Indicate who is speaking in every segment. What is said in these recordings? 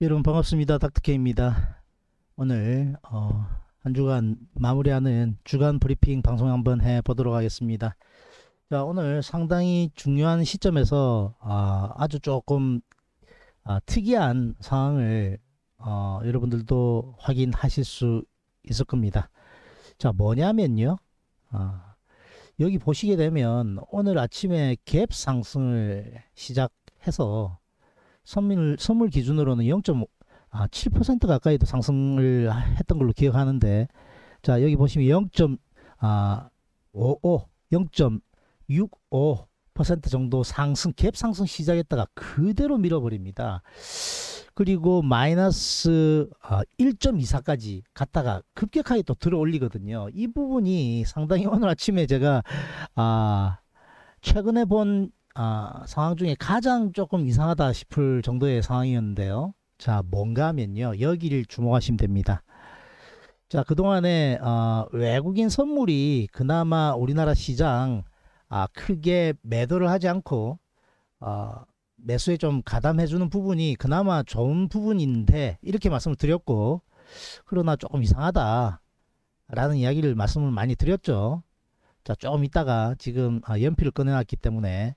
Speaker 1: 여러분 반갑습니다. 닥터케입니다. 오늘 어, 한 주간 마무리하는 주간 브리핑 방송 한번 해보도록 하겠습니다. 자 오늘 상당히 중요한 시점에서 아, 아주 조금 아, 특이한 상황을 어, 여러분들도 확인하실 수 있을 겁니다. 자 뭐냐면요. 아, 여기 보시게 되면 오늘 아침에 갭 상승을 시작해서 선물, 선물 기준으로는 0.7% 아, 가까이도 상승을 했던 걸로 기억하는데 자 여기 보시면 0.55 0.65% 아, 정도 상승 갭 상승 시작했다가 그대로 밀어버립니다. 그리고 마이너스 1.24까지 아, 갔다가 급격하게 또 들어올리거든요. 이 부분이 상당히 오늘 아침에 제가 아 최근에 본 아, 상황 중에 가장 조금 이상하다 싶을 정도의 상황이었는데요. 자, 뭔가 하면요. 여기를 주목하시면 됩니다. 자, 그동안에 어, 외국인 선물이 그나마 우리나라 시장 아, 크게 매도를 하지 않고 어, 매수에 좀 가담해주는 부분이 그나마 좋은 부분인데 이렇게 말씀을 드렸고 그러나 조금 이상하다 라는 이야기를 말씀을 많이 드렸죠. 자, 조금 이따가 지금 아, 연필을 꺼내놨기 때문에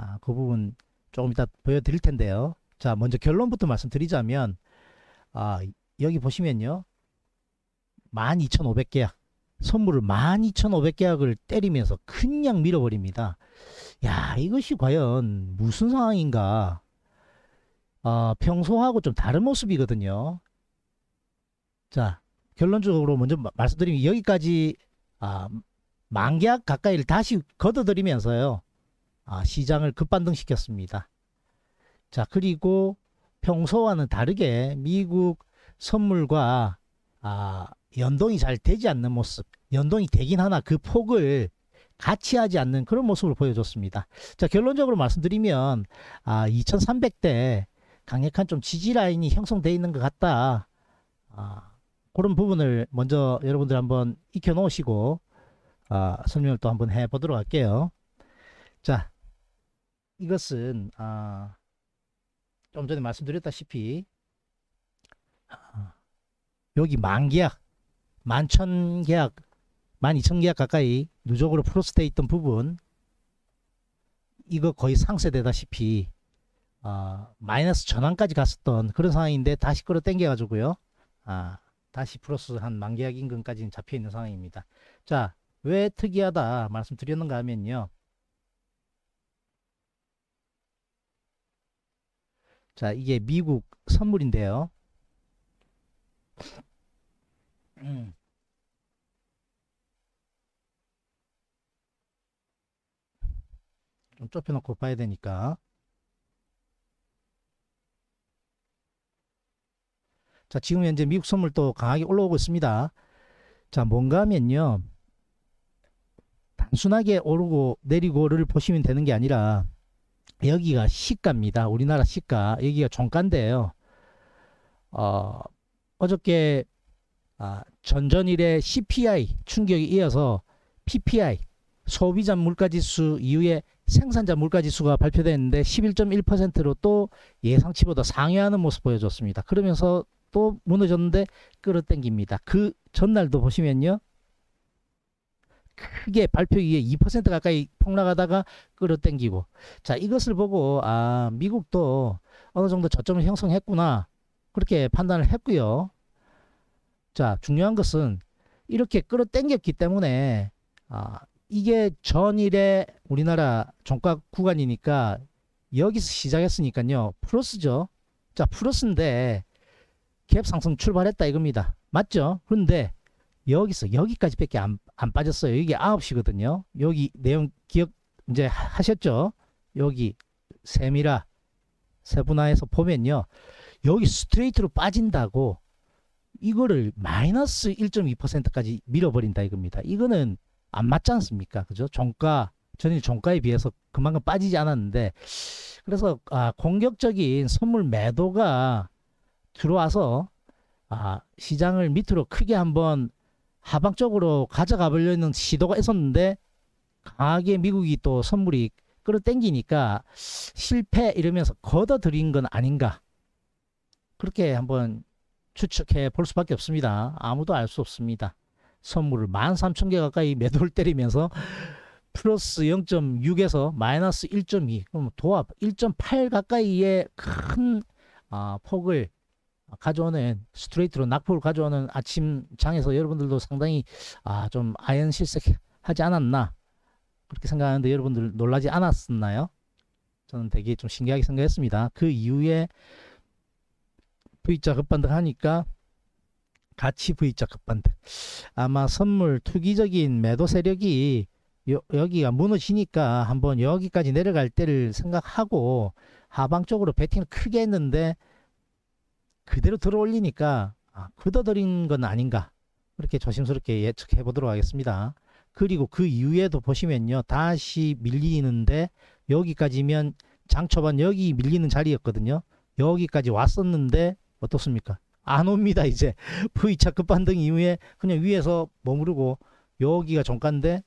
Speaker 1: 아, 그 부분 조금 이따 보여드릴 텐데요. 자, 먼저 결론부터 말씀드리자면, 아, 여기 보시면요. 12,500계약. 선물을 12,500계약을 때리면서 그냥 밀어버립니다. 야, 이것이 과연 무슨 상황인가. 어, 평소하고 좀 다른 모습이거든요. 자, 결론적으로 먼저 마, 말씀드리면 여기까지 아, 만계약 가까이를 다시 걷어들이면서요. 아, 시장을 급반등시켰습니다. 자, 그리고 평소와는 다르게 미국 선물과 아, 연동이 잘 되지 않는 모습, 연동이 되긴 하나 그 폭을 같이 하지 않는 그런 모습을 보여줬습니다. 자, 결론적으로 말씀드리면 아, 2300대 강력한 좀 지지 라인이 형성되어 있는 것 같다. 아, 그런 부분을 먼저 여러분들 한번 익혀 놓으시고 아, 설명을 또 한번 해 보도록 할게요. 자, 이것은 아, 좀 전에 말씀드렸다시피 아, 여기 만계약, 만 천계약, 만이천계약 가까이 누적으로 플러스돼 있던 부분 이거 거의 상쇄되다시피 어, 마이너스 전환까지 갔었던 그런 상황인데 다시 끌어당겨 가지고요. 아, 다시 플러스 한 만계약 인근까지 잡혀 있는 상황입니다. 자, 왜 특이하다 말씀드렸는가 하면요. 자, 이게 미국 선물인데요. 음. 좀 좁혀놓고 봐야 되니까. 자, 지금 현재 미국 선물 또 강하게 올라오고 있습니다. 자, 뭔가 하면요. 단순하게 오르고 내리고를 보시면 되는 게 아니라 여기가 시가입니다. 우리나라 시가. 여기가 종가인데요. 어, 어저께 아, 전전일에 CPI 충격이 이어서 PPI 소비자 물가지수 이후에 생산자 물가지수가 발표됐는데 11.1%로 또 예상치보다 상회하는 모습 보여줬습니다. 그러면서 또 무너졌는데 끌어당깁니다. 그 전날도 보시면요. 크게 발표 이후에 2% 가까이 폭락하다가 끌어당기고 자 이것을 보고 아 미국도 어느 정도 저점을 형성했구나 그렇게 판단을 했고요. 자 중요한 것은 이렇게 끌어당겼기 때문에 아 이게 전일의 우리나라 종가 구간이니까 여기서 시작했으니까요. 플러스죠. 자 플러스인데 갭 상승 출발했다 이겁니다. 맞죠? 그런데 여기서 여기까지밖에 안, 안 빠졌어요. 이게 9시거든요. 여기 내용 기억 이제 하셨죠? 여기 세미라 세분화해서 보면요. 여기 스트레이트로 빠진다고 이거를 마이너스 1.2%까지 밀어버린다 이겁니다. 이거는 안 맞지 않습니까? 그죠? 종가 전일 종가에 비해서 그만큼 빠지지 않았는데 그래서 아, 공격적인 선물 매도가 들어와서 아, 시장을 밑으로 크게 한번 하방 적으로 가져가 보려는 시도가 있었는데 강하게 미국이 또 선물이 끌어당기니까 실패 이러면서 걷어들인 건 아닌가 그렇게 한번 추측해 볼 수밖에 없습니다. 아무도 알 수 없습니다. 선물을 13,000개 가까이 매도를 때리면서 플러스 0.6에서 마이너스 1.2 그럼 도합 1.8 가까이의 큰 아, 폭을 가져오는 스트레이트로 낙폭을 가져오는 아침 장에서 여러분들도 상당히 아, 좀 아연 실색하지 않았나 그렇게 생각하는데 여러분들 놀라지 않았었나요? 저는 되게 좀 신기하게 생각했습니다. 그 이후에 V자 급반등하니까 같이 V자 급반등 아마 선물 투기적인 매도 세력이 여, 여기가 무너지니까 한번 여기까지 내려갈 때를 생각하고 하방 쪽으로 베팅을 크게 했는데 그대로 들어올리니까 아, 걷어들인 건 아닌가 이렇게 조심스럽게 예측해 보도록 하겠습니다. 그리고 그 이후에도 보시면요. 다시 밀리는데 여기까지면 장 초반 여기 밀리는 자리였거든요. 여기까지 왔었는데 어떻습니까? 안 옵니다. 이제 V차 급반등 이후에 그냥 위에서 머무르고 여기가 종가인데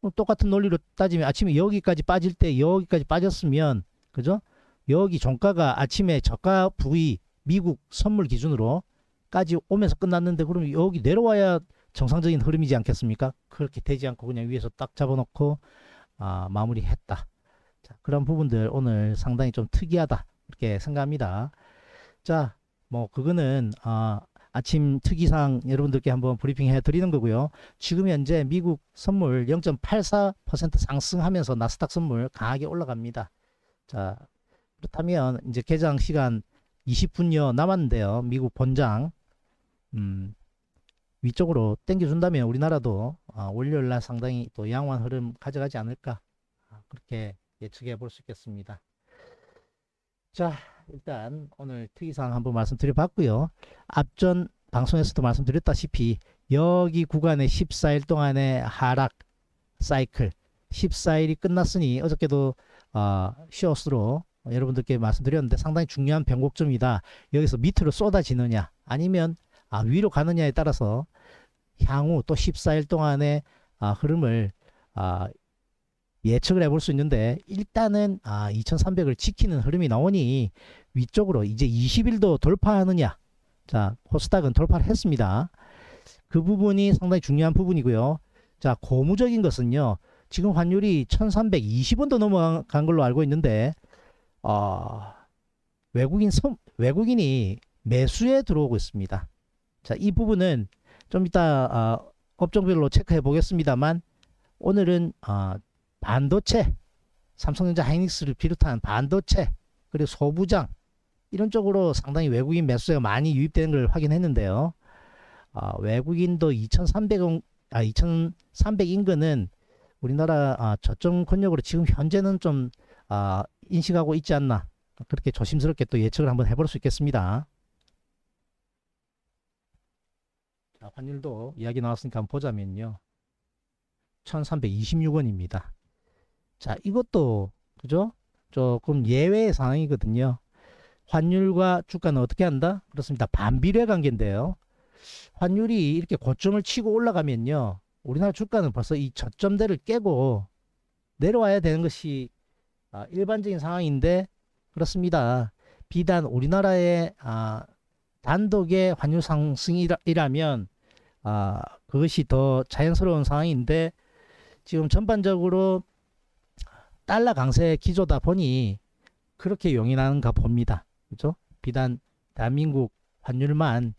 Speaker 1: 뭐 똑같은 논리로 따지면 아침에 여기까지 빠질 때 여기까지 빠졌으면 그죠? 여기 종가가 아침에 저가 부위 미국 선물 기준으로까지 오면서 끝났는데 그럼 여기 내려와야 정상적인 흐름이지 않겠습니까? 그렇게 되지 않고 그냥 위에서 딱 잡아놓고 아, 마무리했다. 자, 그런 부분들 오늘 상당히 좀 특이하다 이렇게 생각합니다. 자, 뭐 그거는 아, 아침 특이상 여러분들께 한번 브리핑해 드리는 거고요. 지금 현재 미국 선물 0.84% 상승하면서 나스닥 선물 강하게 올라갑니다. 자, 그렇다면 이제 개장 시간 20분여 남았는데요. 미국 본장 음, 위쪽으로 땡겨준다면 우리나라도 아, 월요일날 상당히 또 양호한 흐름 가져가지 않을까 아, 그렇게 예측해 볼 수 있겠습니다. 자 일단 오늘 특이사항 한번 말씀드려봤고요. 앞전 방송에서도 말씀드렸다시피 여기 구간에 14일 동안의 하락 사이클 14일이 끝났으니 어저께도 어, 쇼스로 어, 여러분들께 말씀드렸는데 상당히 중요한 변곡점이다. 여기서 밑으로 쏟아지느냐 아니면 아, 위로 가느냐에 따라서 향후 또 14일 동안의 아, 흐름을 아, 예측을 해볼 수 있는데 일단은 아, 2300을 지키는 흐름이 나오니 위쪽으로 이제 20일도 돌파하느냐 자 코스닥은 돌파를 했습니다. 그 부분이 상당히 중요한 부분이고요. 자 고무적인 것은요. 지금 환율이 1320원도 넘어간 걸로 알고 있는데 어, 외국인 섬, 외국인이 매수에 들어오고 있습니다. 자, 이 부분은 좀 이따 어, 업종별로 체크해 보겠습니다만 오늘은 어, 반도체, 삼성전자 하이닉스를 비롯한 반도체 그리고 소부장 이런 쪽으로 상당히 외국인 매수가 많이 유입되는 걸 확인했는데요. 어, 외국인도 2,300원 아2,300 인근은 우리나라 아, 어, 저점 권역으로 지금 현재는 좀 아, 인식하고 있지 않나 그렇게 조심스럽게 또 예측을 한번 해볼 수 있겠습니다. 자, 환율도 이야기 나왔으니까 한번 보자면요. 1326원입니다. 자, 이것도 그죠? 조금 예외의 상황이거든요. 환율과 주가는 어떻게 한다? 그렇습니다. 반비례 관계인데요. 환율이 이렇게 고점을 치고 올라가면요. 우리나라 주가는 벌써 이 저점대를 깨고 내려와야 되는 것이 아, 일반적인 상황인데 그렇습니다. 비단 우리나라의 아, 단독의 환율 상승이라면 아, 그것이 더 자연스러운 상황인데 지금 전반적으로 달러 강세 기조다 보니 그렇게 용인하는가 봅니다. 그죠? 비단 대한민국 환율만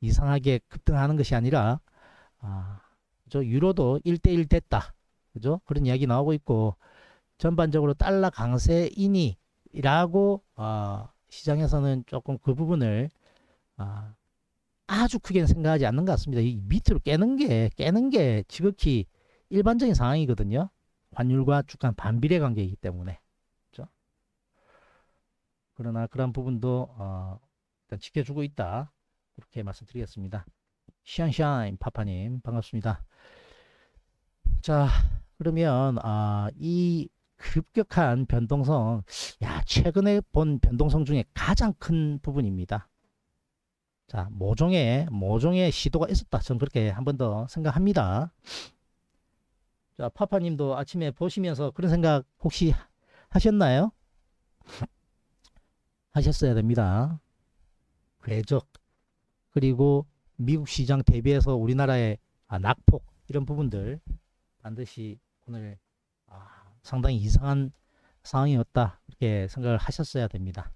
Speaker 1: 이상하게 급등하는 것이 아니라 아, 저 그렇죠? 유로도 1대1 됐다. 그죠? 그런 이야기 나오고 있고 전반적으로 달러 강세이니라고 어, 시장에서는 조금 그 부분을 어, 아주 크게 생각하지 않는 것 같습니다. 이 밑으로 깨는 게 깨는 게 지극히 일반적인 상황이거든요. 환율과 주간 반비례 관계이기 때문에 그렇죠? 그러나 그런 부분도 어, 일단 지켜주고 있다 그렇게 말씀드리겠습니다. 샤인샤인 파파님 반갑습니다. 자 그러면 아, 이 급격한 변동성, 야 최근에 본 변동성 중에 가장 큰 부분입니다. 자 모종의 모종의 시도가 있었다. 저는 그렇게 한 번 더 생각합니다. 자 파파님도 아침에 보시면서 그런 생각 혹시 하셨나요? 하셨어야 됩니다. 궤적 그리고 미국 시장 대비해서 우리나라의 아, 낙폭 이런 부분들 반드시 오늘 상당히 이상한 상황이었다 이렇게 생각을 하셨어야 됩니다.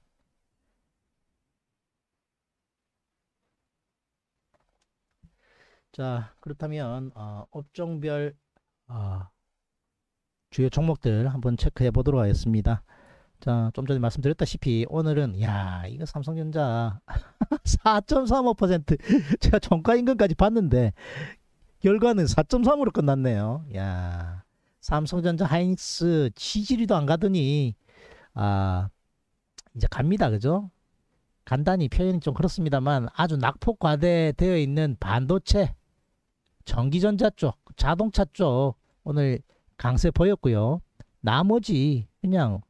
Speaker 1: 자 그렇다면 어, 업종별 어, 주요 종목들 한번 체크해 보도록 하겠습니다. 자, 좀 전에 말씀드렸다시피 오늘은 야, 이거 삼성전자 4.35% 제가 종가 임금까지 봤는데 결과는 4.3으로 끝났네요. 야. 삼성전자 하이닉스 지지리도 안 가더니 아 이제 갑니다 그죠 간단히 표현이 좀 그렇습니다만 아주 낙폭 과대되어 있는 반도체 전기전자 쪽 자동차 쪽 오늘 강세 보였고요 나머지 그냥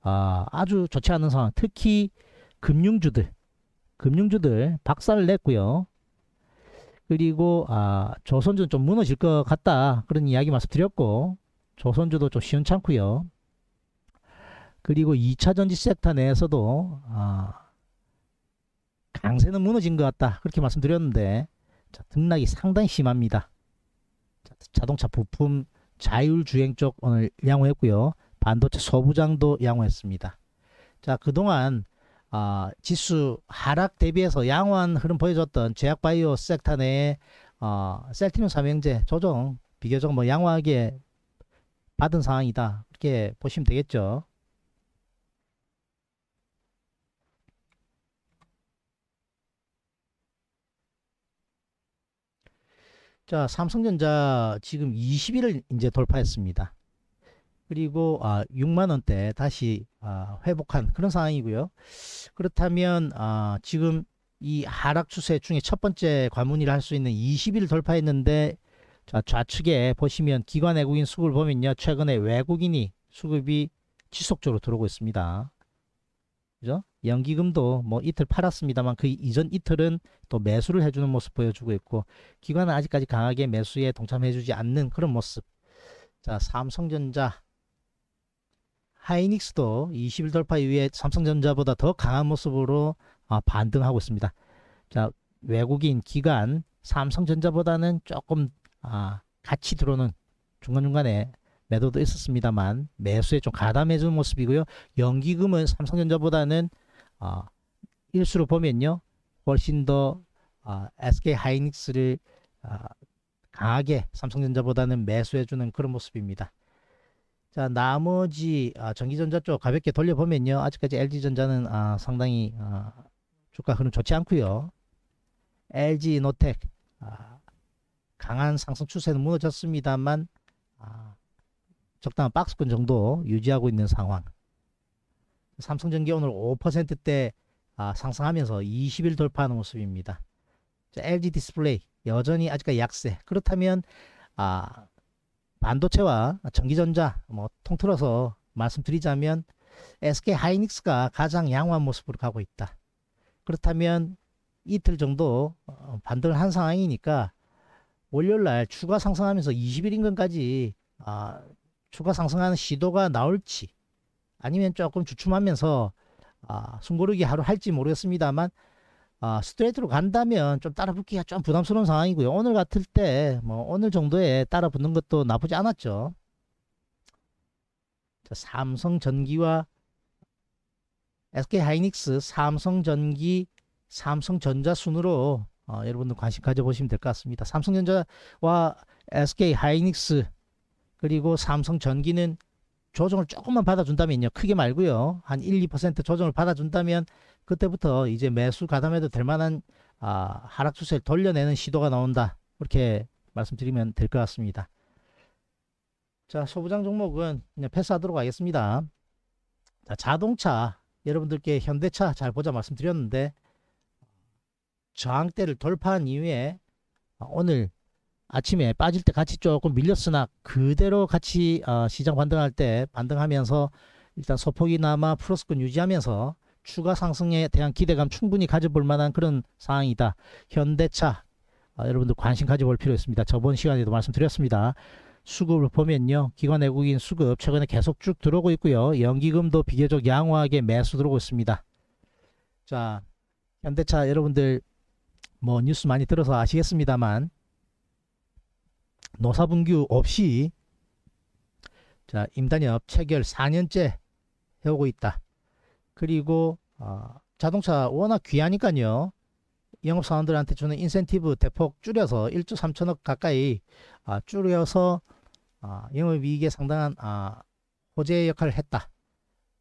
Speaker 1: 아, 아주 좋지 않은 상황 특히 금융주들 금융주들 박살을 냈고요 그리고 아, 조선주는 좀 무너질 것 같다 그런 이야기 말씀드렸고 조선주도 좀 시원찮고요. 그리고 2차전지 섹터 내에서도 아, 강세는 무너진 것 같다 그렇게 말씀드렸는데 자, 등락이 상당히 심합니다. 자, 동차 부품 자율주행 쪽 오늘 양호했고요. 반도체 소부장도 양호했습니다. 자 그동안 아, 지수 하락 대비해서 양호한 흐름 보여줬던 제약바이오 섹터 내에 어, 셀티늄 삼형제 조정 비교적 뭐 양호하게 받은 상황이다. 이렇게 보시면 되겠죠. 자, 삼성전자 지금 20일을 이제 돌파했습니다. 그리고 아, 6만 원대 다시 아, 회복한 그런 상황이고요. 그렇다면 아, 지금 이 하락 추세 중에 첫 번째 관문이라 할 수 있는 20일 돌파했는데 좌측에 보시면 기관 외국인 수급을 보면요. 최근에 외국인이 수급이 지속적으로 들어오고 있습니다. 그죠? 연기금도 뭐 이틀 팔았습니다만 그 이전 이틀은 또 매수를 해주는 모습 보여주고 있고 기관은 아직까지 강하게 매수에 동참해주지 않는 그런 모습. 자, 삼성전자 하이닉스도 20일 돌파 이후에 삼성전자보다 더 강한 모습으로 아, 반등하고 있습니다. 자, 외국인 기관 삼성전자보다는 조금 아, 같이 들어오는 중간중간에 매도도 있었습니다만 매수에 좀 가담해 주는 모습이고요. 연기금은 삼성전자보다는 어, 일수로 보면요. 훨씬 더 어, SK 하이닉스를 어, 강하게 삼성전자보다는 매수해 주는 그런 모습입니다. 자, 나머지 아, 전기전자 쪽 가볍게 돌려보면요. 아직까지 LG전자는 아, 어, 상당히 아, 주가 흐름 좋지 않고요. LG 노텍 아, 강한 상승 추세는 무너졌습니다만 아, 적당한 박스권 정도 유지하고 있는 상황. 삼성전기 오늘 5%대 아, 상승하면서 20일 돌파하는 모습입니다. 자, LG 디스플레이 여전히 아직까지 약세. 그렇다면 아, 반도체와 전기전자 뭐 통틀어서 말씀드리자면 SK 하이닉스가 가장 양호한 모습으로 가고 있다. 그렇다면 이틀 정도 어, 반등을 한 상황이니까 월요일 날 추가 상승하면서 20일 인근까지 아, 추가 상승하는 시도가 나올지 아니면 조금 주춤하면서 아, 숨고르기 하루 할지 모르겠습니다만 아, 스트레이트로 간다면 좀 따라붙기가 좀 부담스러운 상황이고요. 오늘 같을 때 뭐 오늘 정도에 따라붙는 것도 나쁘지 않았죠. 자, 삼성전기와 SK하이닉스, 삼성전기, 삼성전자 순으로 어, 여러분들 관심 가져보시면 될 것 같습니다. 삼성전자와 SK 하이닉스 그리고 삼성 전기는 조정을 조금만 받아준다면요. 크게 말고요. 한 1, 2% 조정을 받아준다면 그때부터 이제 매수 가담해도 될 만한 아, 하락 추세를 돌려내는 시도가 나온다. 그렇게 말씀드리면 될 것 같습니다. 자, 소부장 종목은 그냥 패스하도록 하겠습니다. 자, 자동차 여러분들께 현대차 잘 보자 말씀드렸는데 저항대를 돌파한 이후에 어, 오늘 아침에 빠질 때 같이 조금 밀렸으나 그대로 같이 어, 시장 반등할 때 반등하면서 일단 소폭이나마 플러스권 유지하면서 추가 상승에 대한 기대감 충분히 가져볼 만한 그런 상황이다. 현대차 어, 여러분들 관심 가져볼 필요 있습니다. 저번 시간에도 말씀드렸습니다. 수급을 보면요. 기관 외국인 수급 최근에 계속 쭉 들어오고 있고요. 연기금도 비교적 양호하게 매수 들어오고 있습니다. 자, 현대차 여러분들 뭐 뉴스 많이 들어서 아시겠습니다만 노사분규 없이 자 임단협 체결 4년째 해오고 있다. 그리고 어, 자동차 워낙 귀하니까요. 영업사원들한테 주는 인센티브 대폭 줄여서 1조 3천억 가까이 아, 줄여서 아, 영업이익에 상당한 아, 호재 의 역할을 했다.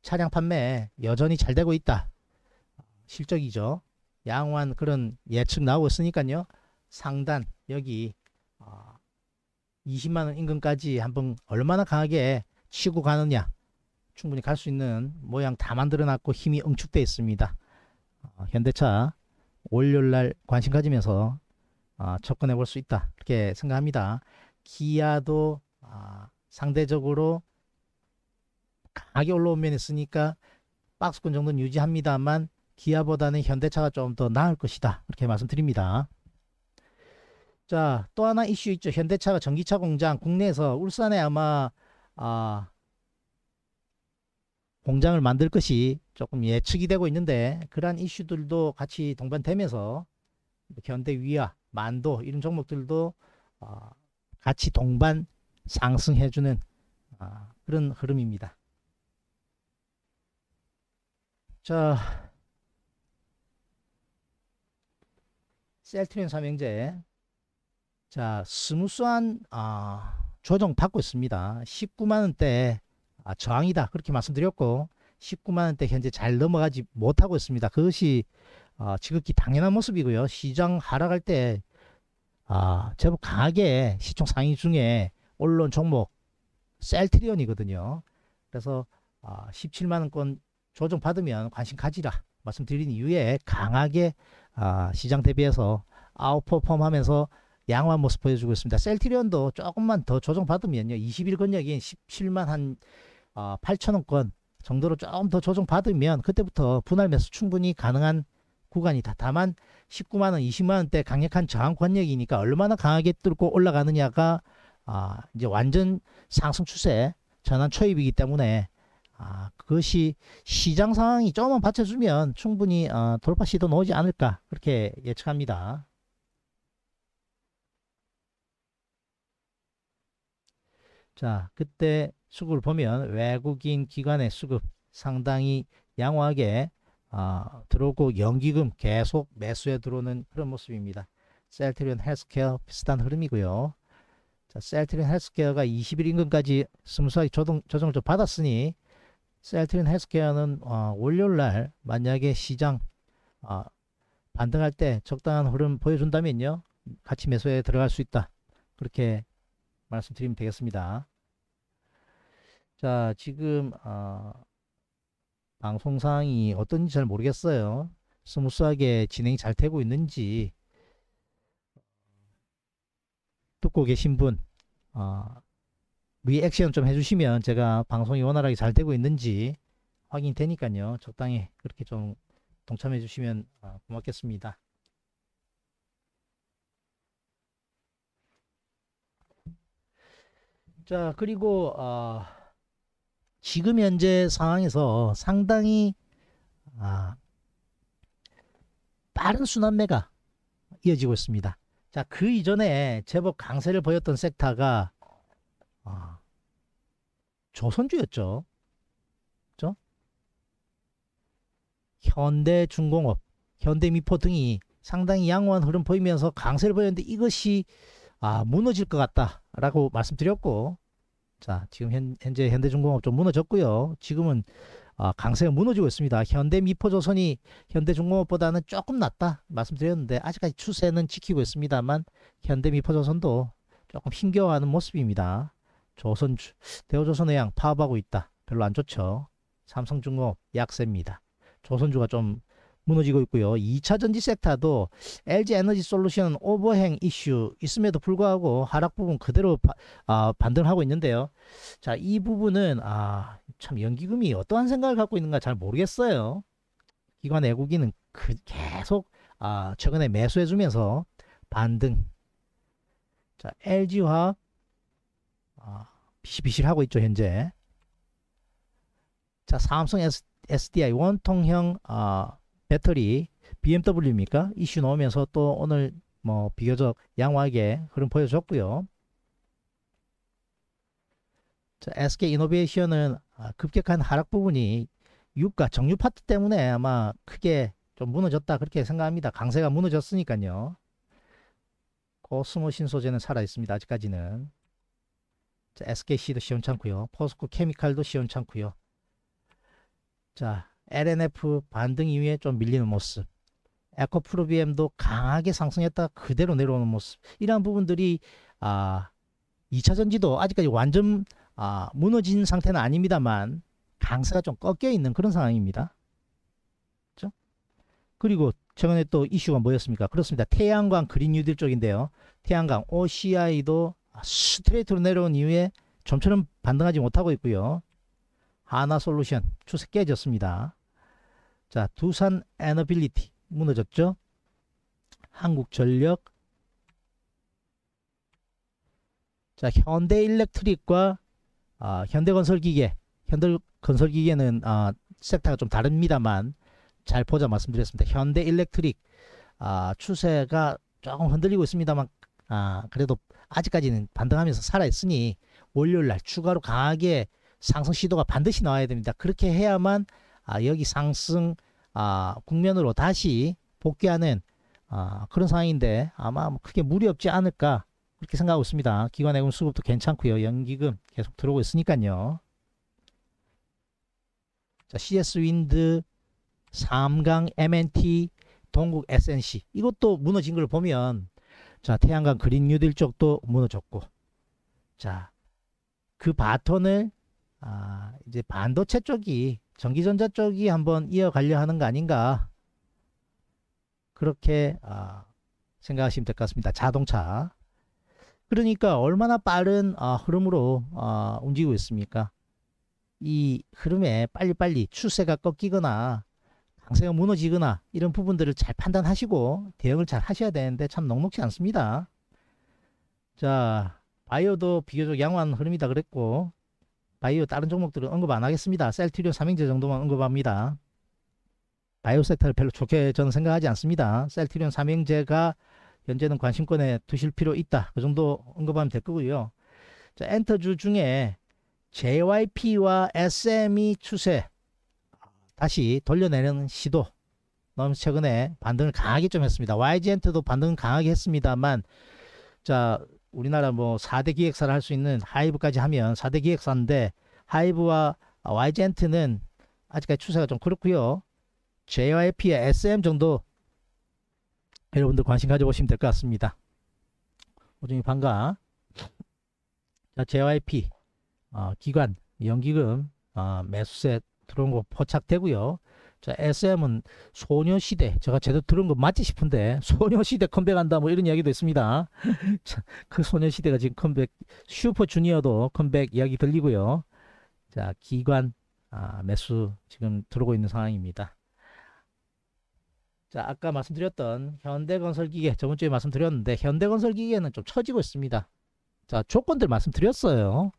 Speaker 1: 차량 판매 여전히 잘 되고 있다. 실적이죠. 양호한 그런 예측 나오고 있으니까요. 상단 여기 20만원 아, 인근까지 한번 얼마나 강하게 치고 가느냐 충분히 갈 수 있는 모양 다 만들어 놨고 힘이 응축되어 있습니다. 어, 현대차 월요일날 관심 가지면서 아, 접근해 볼 수 있다 이렇게 생각합니다. 기아도 아, 상대적으로 강하게 올라온 면이 있으니까 박스권 정도는 유지합니다만 기아보다는 현대차가 좀 더 나을 것이다. 이렇게 말씀드립니다. 자, 또 하나 이슈 있죠. 현대차가 전기차 공장 국내에서 울산에 아마 아 공장을 만들 것이 조금 예측이 되고 있는데 그러한 이슈들도 같이 동반되면서 현대 위아, 만도 이런 종목들도 어, 같이 동반 상승해주는 어, 그런 흐름입니다. 자. 셀트리온 삼형제 자 스무스한 아, 조정 받고 있습니다. 19만원대 아, 저항이다 그렇게 말씀드렸고 19만원대 현재 잘 넘어가지 못하고 있습니다. 그것이 아, 지극히 당연한 모습이고요. 시장 하락할 때 아, 제법 강하게 시총 상위 중에 언론 종목 셀트리온이거든요. 그래서 아, 17만원권 조정 받으면 관심 가지라 말씀드린 이후에 강하게 아, 시장 대비해서 아웃퍼폼 하면서 양호한 모습 보여주고 있습니다. 셀트리온도 조금만 더 조정받으면요. 2일권역인 17만 한 어, 8천원권 정도로 조금 더 조정받으면 그때부터 분할 매수 충분히 가능한 구간이다. 다만 19만원, 20만원대 강력한 저항 권역이니까 얼마나 강하게 뚫고 올라가느냐가 아, 이제 완전 상승 추세 전환 초입이기 때문에 아, 그것이 시장 상황이 조금만 받쳐주면 충분히 아, 어, 돌파 시도 나오지 않을까 그렇게 예측합니다. 자, 그때 수급을 보면 외국인 기관의 수급 상당히 양호하게 아, 들어오고 연기금 계속 매수에 들어오는 그런 모습입니다. 셀트리온 헬스케어 비슷한 흐름이고요. 자, 셀트리온 헬스케어가 20일 금까지 스무스하게 조정, 조정을 좀 받았으니 셀트린 헬스케어는 어, 월요일날 만약에 시장 어, 반등할 때 적당한 흐름 보여준다면요 같이 매수에 들어갈 수 있다 그렇게 말씀드리면 되겠습니다 자 지금 어, 방송상이 어떤지 잘 모르겠어요 스무스하게 진행이 잘 되고 있는지 듣고 계신 분 어, 리액션 좀 해주시면 제가 방송이 원활하게 잘 되고 있는지 확인 되니까요. 적당히 그렇게 좀 동참해 주시면 아, 고맙겠습니다. 자 그리고 어, 지금 현재 상황에서 상당히 아, 빠른 순환매가 이어지고 있습니다. 자그 이전에 제법 강세를 보였던 섹터가 조선주였죠. 그죠? 현대 중공업, 현대 미포 등이 상당히 양호한 흐름 보이면서 강세를 보였는데 이것이 아, 무너질 것 같다라고 말씀드렸고 자, 지금 현, 재 현대중공업 좀 무너졌고요. 지금은 아, 강세가 무너지고 있습니다. 현대 미포조선이 현대중공업보다는 조금 낫다 말씀드렸는데 아직까지 추세는 지키고 있습니다만 현대 미포조선도 조금 힘겨워하는 모습입니다. 조선 주 대우조선의 양 파업하고 있다. 별로 안 좋죠. 삼성중공업 약세입니다. 조선주가 좀 무너지고 있고요. 2차 전지 섹터도 LG 에너지 솔루션 오버행 이슈 있음에도 불구하고 하락 부분 그대로 바, 아, 반등하고 있는데요. 자, 이 부분은 아, 참 연기금이 어떠한 생각을 갖고 있는가 잘 모르겠어요. 기관 외국인은그 계속 아, 최근에 매수해 주면서 반등. 자, LG화 어, 비실비실하고 있죠 현재. 자 삼성 S, SDI 원통형 어, 배터리 BMW입니까? 이슈 나오면서 또 오늘 뭐 비교적 양호하게 흐름 보여줬고요. 자, SK 이노베이션은 아, 급격한 하락 부분이 유가 정유 파트 때문에 아마 크게 좀 무너졌다 그렇게 생각합니다. 강세가 무너졌으니까요. 코스모 신소재는 살아 있습니다. 아직까지는. 자, SKC도 시원찮고요. 포스코 케미칼도 시원찮고요. 자, LNF 반등 이후에 좀 밀리는 모습. 에코프로비엠도 강하게 상승했다 그대로 내려오는 모습. 이러한 부분들이 아, 2차 전지도 아직까지 완전 아, 무너진 상태는 아닙니다만 강세가 좀 꺾여 있는 그런 상황입니다. 그렇죠? 그리고 최근에 또 이슈가 뭐였습니까? 그렇습니다. 태양광 그린 뉴딜 쪽인데요. 태양광 OCI도 아, 스트레이트로 내려온 이후에 좀처럼 반등하지 못하고 있고요. 하나솔루션 추세 깨졌습니다. 자 두산 에너빌리티 무너졌죠. 한국전력 자 현대일렉트릭과 아, 현대건설기계 현대건설기계는 아, 섹터가 좀 다릅니다만 잘 보자 말씀드렸습니다. 현대일렉트릭 아, 추세가 조금 흔들리고 있습니다만 아, 그래도 아직까지는 반등하면서 살아있으니 월요일 날 추가로 강하게 상승 시도가 반드시 나와야 됩니다. 그렇게 해야만 아, 여기 상승 아, 국면으로 다시 복귀하는 아, 그런 상황인데 아마 뭐 크게 무리 없지 않을까 그렇게 생각하고 있습니다. 기관예금 음 수급도 괜찮고요. 연기금 계속 들어오고 있으니까요. 자, CS 윈드, 삼강 MNT, 동국 SNC 이것도 무너진 걸 보면 자, 태양광 그린 뉴딜 쪽도 무너졌고. 자, 그 바톤을 아, 이제 반도체 쪽이 전기전자 쪽이 한번 이어가려 하는 거 아닌가 그렇게 아, 생각하시면 될 것 같습니다. 자동차 그러니까 얼마나 빠른 아, 흐름으로 아, 움직이고 있습니까? 이 흐름에 빨리빨리 추세가 꺾이거나 강세가 무너지거나 이런 부분들을 잘 판단하시고 대응을 잘 하셔야 되는데 참 녹록치 않습니다. 자 바이오도 비교적 양호한 흐름이다 그랬고 바이오 다른 종목들은 언급 안 하겠습니다. 셀트리온 삼행제 정도만 언급합니다. 바이오 섹터를 별로 좋게 저는 생각하지 않습니다. 셀트리온 삼행제가 현재는 관심권에 두실 필요 있다. 그 정도 언급하면 될 거고요. 자, 엔터주 중에 JYP와 s m e 추세 다시 돌려내는 시도 너무 최근에 반등을 강하게 좀 했습니다. YG엔트도 반등을 강하게 했습니다만 자 우리나라 뭐 4대 기획사를 할 수 있는 하이브까지 하면 4대 기획사인데 하이브와 YG엔트는 아직까지 추세가 좀 그렇고요. JYP의 SM 정도 여러분들 관심 가져보시면 될 것 같습니다. 오중이 반가. 자, JYP 어, 기관 연기금 어, 매수세 들어온 거 포착되고요. 자, SM은 소녀시대. 제가 제대로 들은 거 맞지 싶은데, 소녀시대 컴백한다, 뭐 이런 이야기도 있습니다. 그 소녀시대가 지금 컴백, 슈퍼주니어도 컴백 이야기 들리고요. 자, 기관, 아, 매수 지금 들어오고 있는 상황입니다. 자, 아까 말씀드렸던 현대건설기계, 저번주에 말씀드렸는데, 현대건설기계는 좀 처지고 있습니다. 자, 조건들 말씀드렸어요.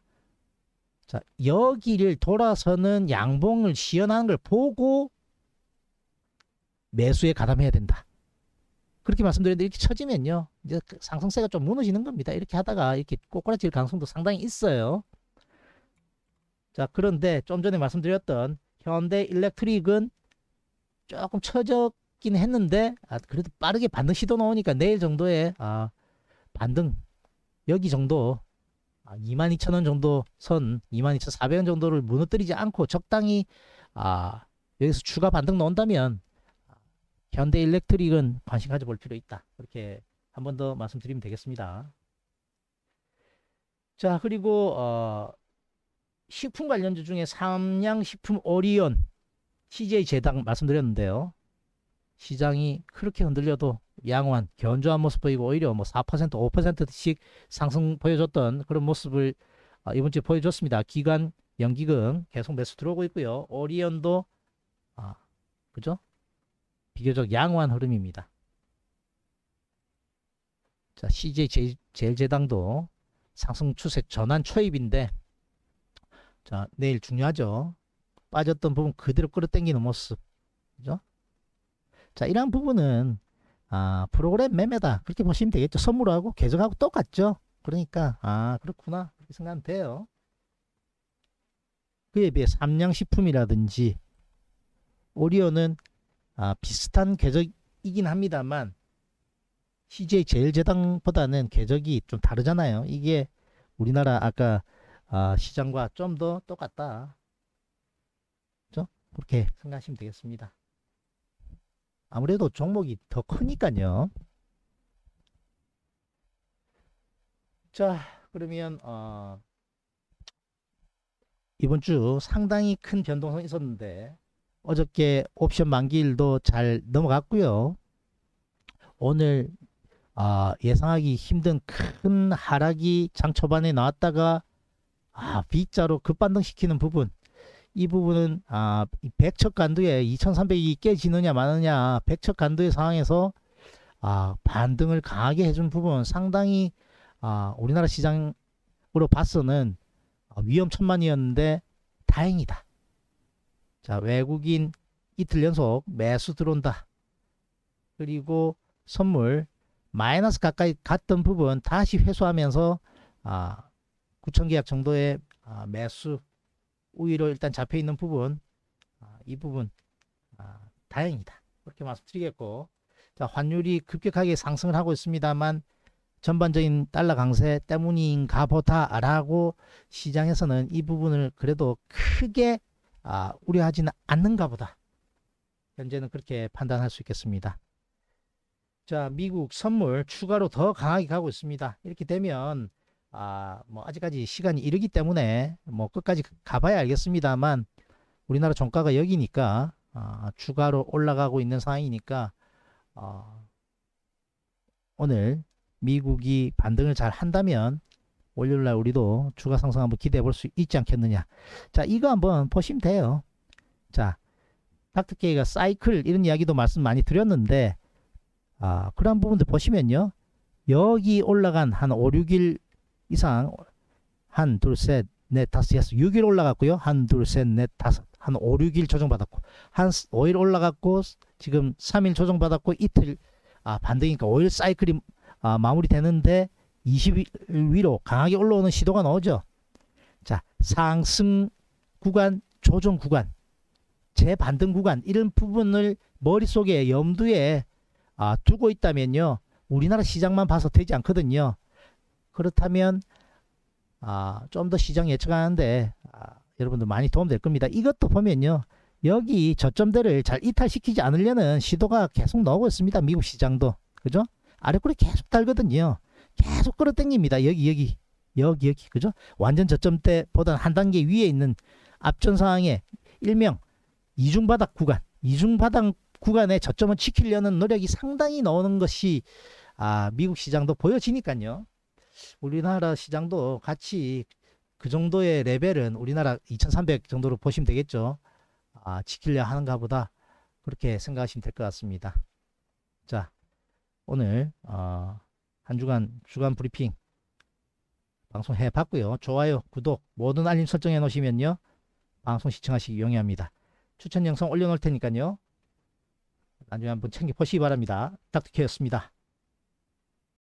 Speaker 1: 자, 여기를 돌아서는 양봉을 시연하는 걸 보고 매수에 가담해야 된다. 그렇게 말씀드렸는데 이렇게 쳐지면요. 이제 그 상승세가 좀 무너지는 겁니다. 이렇게 하다가 이렇게 꼬꾸라질 가능성도 상당히 있어요. 자, 그런데 좀 전에 말씀드렸던 현대 일렉트릭은 조금 처졌긴 했는데 아, 그래도 빠르게 반등 시도 나오니까 내일 정도에 아, 반등 여기 정도 22,000원 아, 정도 선 22,400원 정도를 무너뜨리지 않고 적당히 아, 여기서 추가 반등 넣는다면 현대 일렉트릭은 관심 가져볼 필요 있다. 그렇게 한 번 더 말씀드리면 되겠습니다. 자 그리고 어, 식품 관련주 중에 삼양식품 오리온 TJ제당 말씀드렸는데요. 시장이 그렇게 흔들려도 양호한 견조한 모습 보이고 오히려 뭐 4% 5%씩 상승 보여줬던 그런 모습을 아, 이번 주에 보여줬습니다. 기간 연기금 계속 매수 들어오고 있고요. 오리온도 아, 그죠? 비교적 양호한 흐름입니다. 자, CJ 제일제당도 상승 추세 전환 초입인데 자, 내일 중요하죠. 빠졌던 부분 그대로 끌어당기는 모습. 그죠? 자, 이러한 부분은 아, 프로그램 매매다. 그렇게 보시면 되겠죠. 선물하고 계정하고 똑같죠. 그러니까 아, 그렇구나. 그렇게 생각하면 돼요. 그에 비해 삼양식품이라든지 오리온은 아, 비슷한 계적이긴 합니다만 CJ 제일제당보다는 계적이 좀 다르잖아요. 이게 우리나라 아까 아, 시장과 좀 더 똑같다. 그렇죠? 그렇게 생각하시면 되겠습니다. 아무래도 종목이 더 크니까요. 자, 그러면 어, 이번 주 상당히 큰 변동성이 있었는데 어저께 옵션 만기일도 잘 넘어갔고요. 오늘 아, 예상하기 힘든 큰 하락이 장 초반에 나왔다가 아, B자로 급반등시키는 부분 이 부분은 아, 백척 간두에 2300이 깨지느냐 마느냐 백척 간두의 상황에서 아, 반등을 강하게 해준 부분 상당히 아, 우리나라 시장으로 봐서는 어, 위험천만이었는데 다행이다. 자, 외국인 이틀 연속 매수 들어온다. 그리고 선물 마이너스 가까이 갔던 부분 다시 회수하면서 아, 9천 계약 정도의 아, 매수 우위로 일단 잡혀 있는 부분 아, 이 부분 아, 다행이다 그렇게 말씀드리겠고 자 환율이 급격하게 상승을 하고 있습니다만 전반적인 달러 강세 때문인가 보다라고 시장에서는 이 부분을 그래도 크게 아, 우려하지는 않는가 보다 현재는 그렇게 판단할 수 있겠습니다 자 미국 선물 추가로 더 강하게 가고 있습니다 이렇게 되면 아, 뭐 아직까지 시간이 이르기 때문에 뭐 끝까지 가봐야 알겠습니다만 우리나라 종가가 여기니까 아, 추가로 올라가고 있는 상황이니까 어, 오늘 미국이 반등을 잘 한다면 월요일날 우리도 추가 상승 한번 기대해 볼 수 있지 않겠느냐 자 이거 한번 보시면 돼요 자 닥터케이가 사이클 이런 이야기도 말씀 많이 드렸는데 아, 그런 부분들 보시면요 여기 올라간 한 5, 6일 이상 한, 둘, 셋, 넷, 다섯, 여섯, 6일 올라갔고요. 한, 둘, 셋, 넷, 다섯, 한 5, 6일 조정받았고 한 5일 올라갔고 지금 3일 조정받았고 이틀 아 반등이니까 5일 사이클이 아, 마무리되는데 20일 위로 강하게 올라오는 시도가 나오죠. 자 상승 구간, 조정 구간, 재반등 구간 이런 부분을 머릿속에 염두에 아, 두고 있다면요. 우리나라 시장만 봐서 되지 않거든요. 그렇다면 아, 좀 더 시장 예측하는데 아, 여러분들 많이 도움될 겁니다. 이것도 보면요. 여기 저점대를 잘 이탈시키지 않으려는 시도가 계속 나오고 있습니다. 미국 시장도. 그죠? 아래꼬리 계속 달거든요. 계속 끌어당깁니다. 여기 여기 여기 여기 그죠? 완전 저점대보다 한 단계 위에 있는 앞전 상황에 일명 이중바닥 구간 이중바닥 구간에 저점을 지키려는 노력이 상당히 나오는 것이 아, 미국 시장도 보여지니까요. 우리나라 시장도 같이 그 정도의 레벨은 우리나라 2300 정도로 보시면 되겠죠. 아, 지키려 하는가 보다. 그렇게 생각하시면 될 것 같습니다. 자, 오늘, 어, 한 주간, 주간 브리핑 방송 해 봤고요. 좋아요, 구독, 모든 알림 설정해 놓으시면요. 방송 시청하시기 용이합니다. 추천 영상 올려놓을 테니까요. 나중에 한번 챙겨 보시기 바랍니다. 닥터케였습니다.